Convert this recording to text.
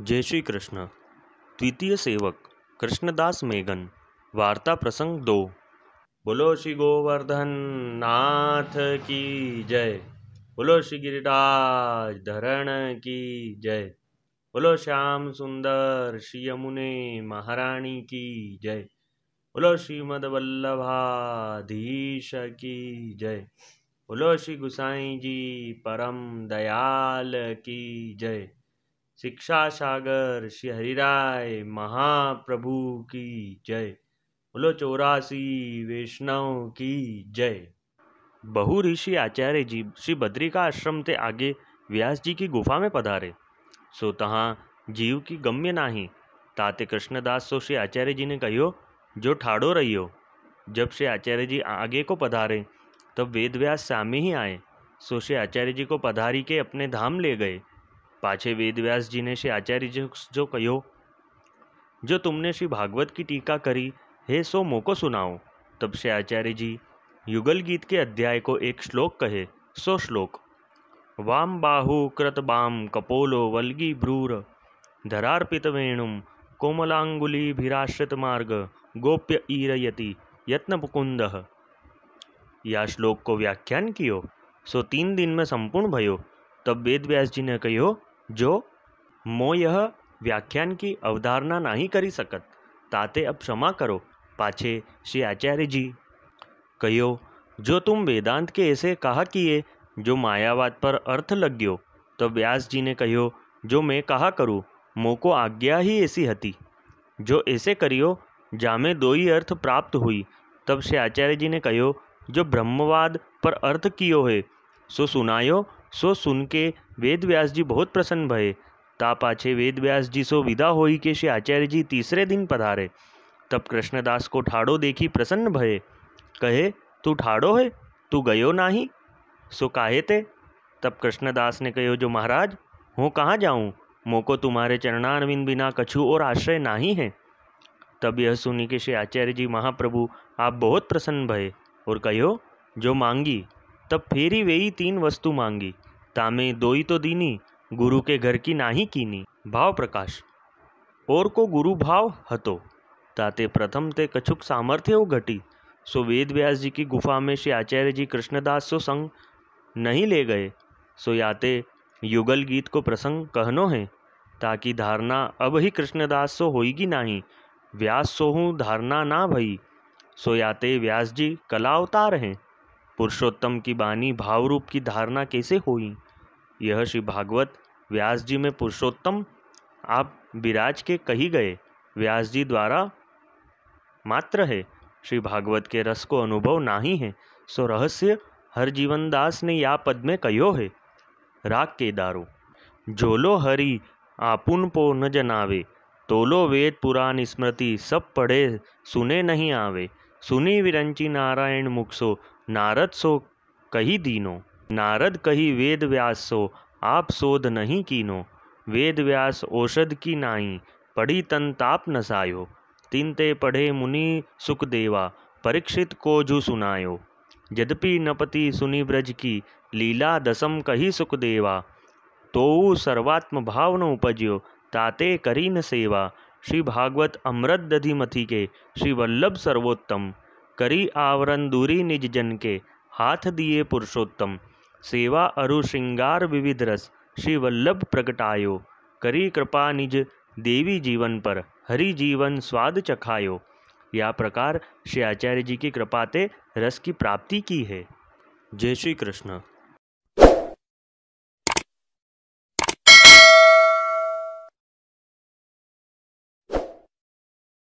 जय श्री कृष्ण द्वितीय सेवक कृष्णदास मेघन वार्ता प्रसंग दो बोलो श्री गोवर्धन नाथ की जय बोलो श्री गिरिराज धरण की जय बोलो श्याम सुंदर श्री यमुने महारानी की जय बोलो श्रीमदवल्लभाधीश की जय बोलो श्री गुसाई जी परम दयाल की जय शिक्षा सागर श्री हरिराय महाप्रभु की जय बोलो चौरासी वैष्णव की जय बहु ऋषि आचार्य जी श्री बद्री का आश्रम से आगे व्यास जी की गुफा में पधारे सो तहाँ जीव की गम्य नाही ताते कृष्णदास सो श्री आचार्य जी ने कहो जो ठाड़ो रहियो जब श्री आचार्य जी आगे को पधारे तब वेद व्यास सामने ही आए सो श्री आचार्य जी को पधारी के अपने धाम ले गए पाछे जी ने श्री आचार्य जी जो कहो जो तुमने श्री भागवत की टीका करी हे सो मोको सुनाओ तब श्री आचार्य जी युगल गीत के अध्याय को एक श्लोक कहे सो श्लोक वाम बाहु कृत बाम कपोलो वल्गी भ्रूर धरार्पित वेणुम कोमलांगुली भिराश्रित मार्ग गोप्य ईरयति यत्नपुकुंद या श्लोक को व्याख्यान कियो सो तीन दिन में संपूर्ण भयो तब वेद व्यास जी ने कहो जो मो यह व्याख्यान की अवधारणा नहीं करी सकत ताते अब क्षमा करो पाछे श्री आचार्य जी कहो जो तुम वेदांत के ऐसे कहा किए जो मायावाद पर अर्थ लग गयो तो व्यास जी ने कहो जो मैं कहा करूँ को आज्ञा ही ऐसी हती जो ऐसे करियो जामे दो ही अर्थ प्राप्त हुई तब श्री आचार्य जी ने कहो जो ब्रह्मवाद पर अर्थ कियो है सो सुनायो सो सुन के वेद व्यास जी बहुत प्रसन्न भये ता पाछे वेद व्यास जी सो विदा हो के श्री आचार्य जी तीसरे दिन पधारे तब कृष्णदास को ठाड़ो देखी प्रसन्न भये कहे तू ठाड़ो है तू गयो नाही सो काहे ते तब कृष्णदास ने कहो जो महाराज हूँ कहाँ जाऊँ मोको तुम्हारे चरणारविंद बिना कछु और आश्रय नहीं है तब यह सुनी के श्री आचार्य जी महाप्रभु आप बहुत प्रसन्न भये और कहो जो मांगी तब फेरी वे ही तीन वस्तु मांगी तामे दोई तो दीनी गुरु के घर की કે कीनी भाव प्रकाश और को गुरु भाव हतो ताते प्रथम ते कछुक सामर्थ्य हो घटी सो वेद व्यास जी की गुफा में श्री आचार्य जी कृष्णदास सो संग नहीं ले गए सो याते युगल गीत को प्रसंग कहनो है ताकि धारणा अब ही कृष्णदास सो होगी नहीं व्यास सो हूँ धारणा ना भई सो याते व्यास जी कला अवतार हैं पुरुषोत्तम की बानी भाव रूप की धारणा कैसे होई यह श्री भागवत व्यास जी में पुरुषोत्तम आप विराज के कही गए व्यास जी द्वारा मात्र है श्री भागवत के रस को अनुभव नाही है सो रहस्य हर जीवनदास ने या पद में कहो है राग केदारो झोलो हरि आपुन पो न जनावे तोलो वेद पुराण स्मृति सब पढ़े सुने नहीं आवे सुनी विरंची नारायण मुख सो नारद सो कही दीनो नारद कही वेद व्यास सो आप शोध नहीं कीनो वेद व्यास औषध की नाई पढ़ी तन ताप नसायो तिनते पढ़े मुनि सुखदेवा परीक्षित को जु सुनायो यद्यपि नपति सुनी ब्रज की लीला दसम कही सुखदेवा तो सर्वात्म भाव न उपज्यो ताते करी न सेवा श्री भागवत अमृत दधिमति के श्री वल्लभ सर्वोत्तम करी आवरण दूरी निज जन के हाथ दिए पुरुषोत्तम सेवा अरु श्रृंगार विविध रस श्री वल्लभ प्रगटायो करी कृपा निज देवी जीवन पर हरि जीवन स्वाद चखायो या प्रकार श्री आचार्य जी की कृपाते रस की प्राप्ति की है जय श्री कृष्ण